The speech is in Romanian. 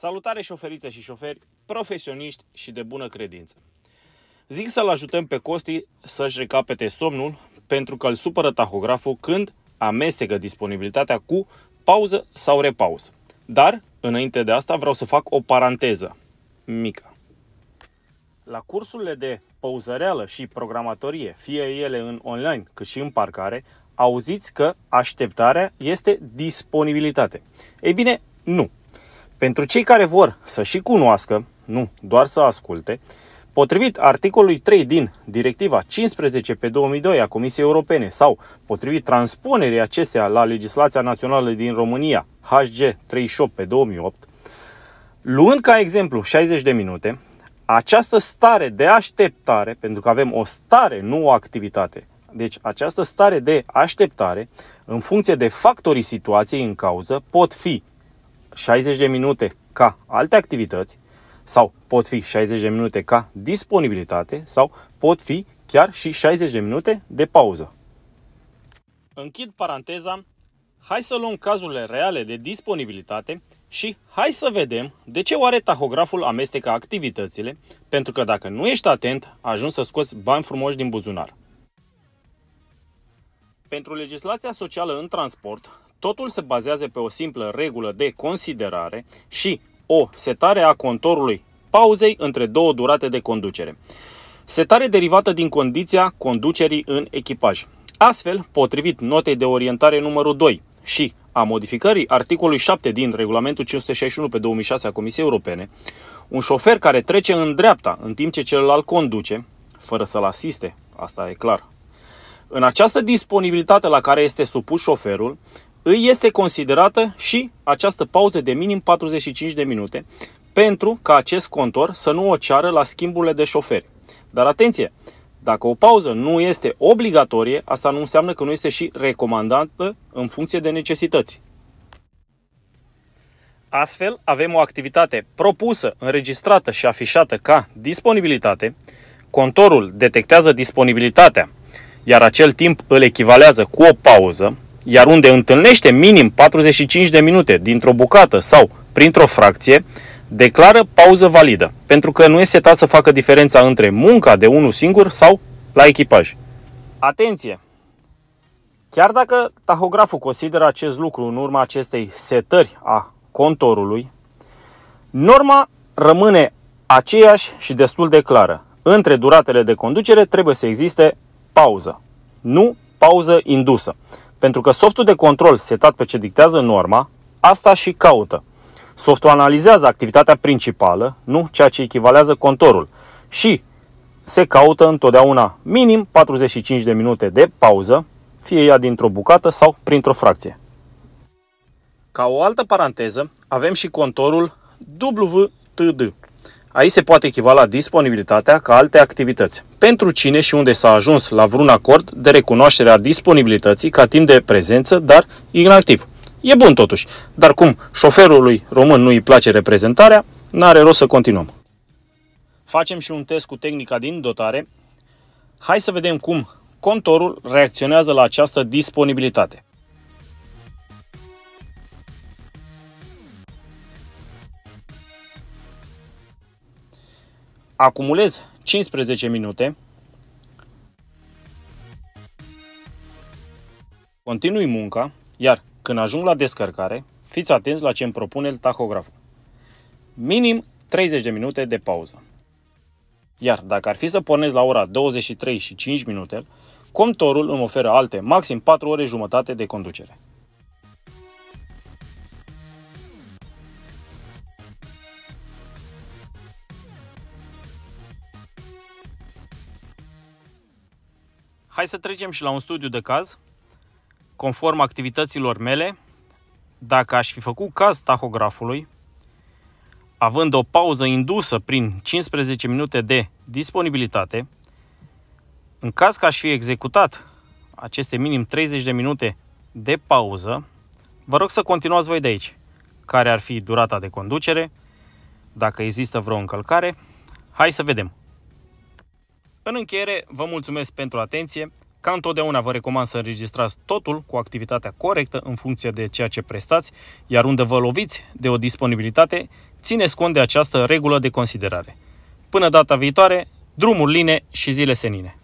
Salutare șoferițe și șoferi, profesioniști și de bună credință. Zic să-l ajutăm pe Costi să-și recapete somnul pentru că îl supără tahograful când amestecă disponibilitatea cu pauză sau repauză. Dar, înainte de asta, vreau să fac o paranteză mică. La cursurile de pauzăreală și programatorie, fie ele în online cât și în parcare, auziți că așteptarea este disponibilitate. Ei bine, nu. Pentru cei care vor să și cunoască, nu doar să asculte, potrivit articolului 3 din Directiva 15 pe 2002 a Comisiei Europene sau potrivit transpunerii acesteia la legislația națională din România HG 38 pe 2008, luând ca exemplu 60 de minute, această stare de așteptare, pentru că avem o stare, nu o activitate, deci această stare de așteptare, în funcție de factorii situației în cauză, pot fi 60 de minute ca alte activități sau pot fi 60 de minute ca disponibilitate sau pot fi chiar și 60 de minute de pauză. Închid paranteza, hai să luăm cazurile reale de disponibilitate și hai să vedem de ce oare tahograful amestecă activitățile, pentru că dacă nu ești atent, ajungi să scoți bani frumoși din buzunar. Pentru legislația socială în transport, Totul se bazează pe o simplă regulă de considerare și o setare a contorului pauzei între două durate de conducere. Setare derivată din condiția conducerii în echipaj. Astfel, potrivit notei de orientare numărul 2 și a modificării articolului 7 din regulamentul 561 pe 2006 a Comisiei Europene, un șofer care trece în dreapta în timp ce celălalt conduce, fără să-l asiste, asta e clar, în această disponibilitate la care este supus șoferul, îi este considerată și această pauză de minim 45 de minute pentru ca acest contor să nu o ceară la schimburile de șoferi. Dar atenție, dacă o pauză nu este obligatorie, asta nu înseamnă că nu este și recomandată în funcție de necesități. Astfel, avem o activitate propusă, înregistrată și afișată ca disponibilitate. Contorul detectează disponibilitatea, iar acel timp îl echivalează cu o pauză, iar unde întâlnește minim 45 de minute dintr-o bucată sau printr-o fracție, declară pauză validă, pentru că nu este setat să facă diferența între munca de unul singur sau la echipaj. Atenție! Chiar dacă tahograful consideră acest lucru în urma acestei setări a contorului, norma rămâne aceeași și destul de clară. Între duratele de conducere trebuie să existe pauză, nu pauză indusă. Pentru că softul de control setat pe ce dictează norma, asta și caută. Softul analizează activitatea principală, nu ceea ce echivalează contorul, și se caută întotdeauna minim 45 de minute de pauză, fie ea dintr-o bucată sau printr-o fracție. Ca o altă paranteză, avem și contorul WTD, Aici se poate echivala disponibilitatea ca alte activități. Pentru cine și unde s-a ajuns la vreun acord de recunoaștere a disponibilității ca timp de prezență, dar inactiv. E bun totuși, dar cum șoferului român nu îi place reprezentarea, n-are rost să continuăm. Facem și un test cu tehnica din dotare. Hai să vedem cum contorul reacționează la această disponibilitate. acumulez 15 minute, continui munca, iar când ajung la descărcare, fiți atenți la ce îmi propune tahograful. Minim 30 de minute de pauză. Iar dacă ar fi să pornesc la ora 23 și 5 minute, contorul îmi oferă alte maxim 4 ore jumătate de conducere. Hai să trecem și la un studiu de caz. Conform activităților mele, dacă aș fi făcut caz tahografului, având o pauză indusă prin 15 minute de disponibilitate, în caz că aș fi executat aceste minim 30 de minute de pauză, vă rog să continuați voi de aici. Care ar fi durata de conducere, dacă există vreo încălcare? Hai să vedem! În încheiere, vă mulțumesc pentru atenție. Ca întotdeauna vă recomand să înregistrați totul cu activitatea corectă în funcție de ceea ce prestați, iar unde vă loviți de o disponibilitate, țineți cont de această regulă de considerare. Până data viitoare, drumuri line și zile senine!